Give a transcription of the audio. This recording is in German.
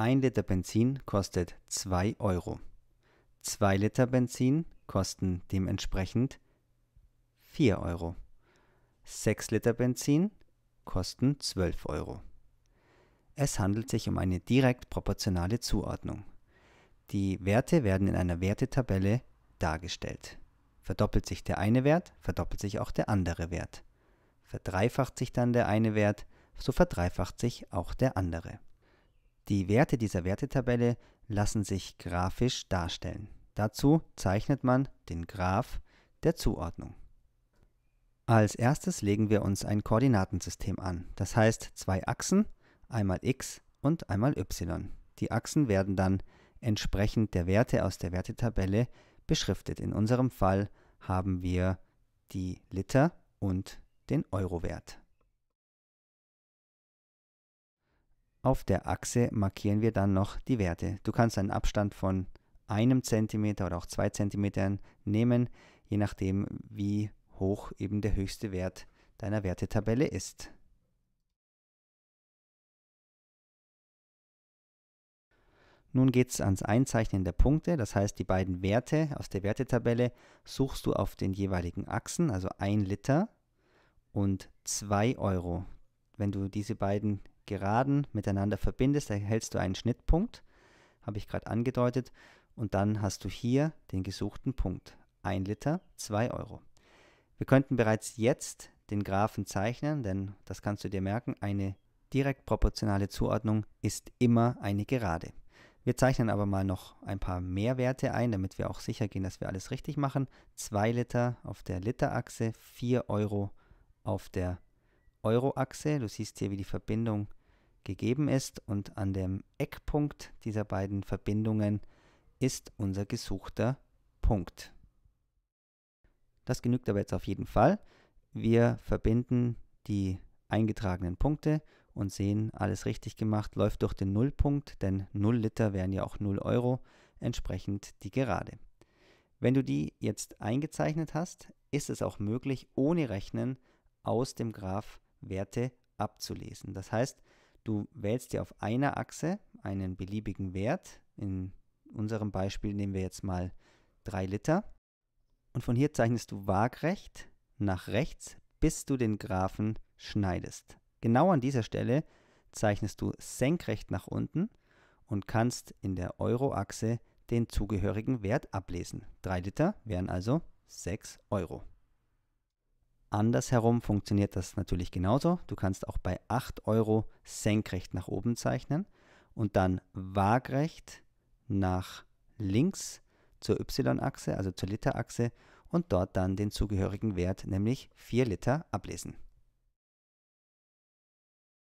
1 Liter Benzin kostet 2 Euro. 2 Liter Benzin kosten dementsprechend 4 Euro. 6 Liter Benzin kosten 12 Euro. Es handelt sich um eine direkt proportionale Zuordnung. Die Werte werden in einer Wertetabelle dargestellt. Verdoppelt sich der eine Wert, verdoppelt sich auch der andere Wert. Verdreifacht sich dann der eine Wert, so verdreifacht sich auch der andere. Die Werte dieser Wertetabelle lassen sich grafisch darstellen. Dazu zeichnet man den Graph der Zuordnung. Als erstes legen wir uns ein Koordinatensystem an, das heißt zwei Achsen, einmal x und einmal y. Die Achsen werden dann entsprechend der Werte aus der Wertetabelle beschriftet. In unserem Fall haben wir die Liter und den Eurowert. Auf der Achse markieren wir dann noch die Werte. Du kannst einen Abstand von einem Zentimeter oder auch zwei Zentimetern nehmen, je nachdem, wie hoch eben der höchste Wert deiner Wertetabelle ist. Nun geht es ans Einzeichnen der Punkte, das heißt die beiden Werte aus der Wertetabelle suchst du auf den jeweiligen Achsen, also 1 Liter und 2 Euro. Wenn du diese beiden Geraden miteinander verbindest, erhältst du einen Schnittpunkt, habe ich gerade angedeutet, und dann hast du hier den gesuchten Punkt. 1 Liter, 2 Euro. Wir könnten bereits jetzt den Graphen zeichnen, denn das kannst du dir merken, eine direkt proportionale Zuordnung ist immer eine Gerade. Wir zeichnen aber mal noch ein paar Mehrwerte ein, damit wir auch sicher gehen, dass wir alles richtig machen. 2 Liter auf der Literachse, 4 Euro auf der Euroachse. Du siehst hier, wie die Verbindung gegeben ist und an dem Eckpunkt dieser beiden Verbindungen ist unser gesuchter Punkt. Das genügt aber jetzt auf jeden Fall. Wir verbinden die eingetragenen Punkte und sehen, alles richtig gemacht, läuft durch den Nullpunkt, denn 0 Liter wären ja auch 0 Euro, entsprechend die Gerade. Wenn du die jetzt eingezeichnet hast, ist es auch möglich, ohne Rechnen aus dem Graph Werte abzulesen. Das heißt, Du wählst dir auf einer Achse einen beliebigen Wert. In unserem Beispiel nehmen wir jetzt mal 3 Liter. Und von hier zeichnest du waagrecht nach rechts, bis du den Graphen schneidest. Genau an dieser Stelle zeichnest du senkrecht nach unten und kannst in der Euro-Achse den zugehörigen Wert ablesen. 3 Liter wären also 6 Euro. Andersherum funktioniert das natürlich genauso. Du kannst auch bei 8 Euro senkrecht nach oben zeichnen und dann waagrecht nach links zur Y-Achse, also zur Literachse und dort dann den zugehörigen Wert, nämlich 4 Liter, ablesen.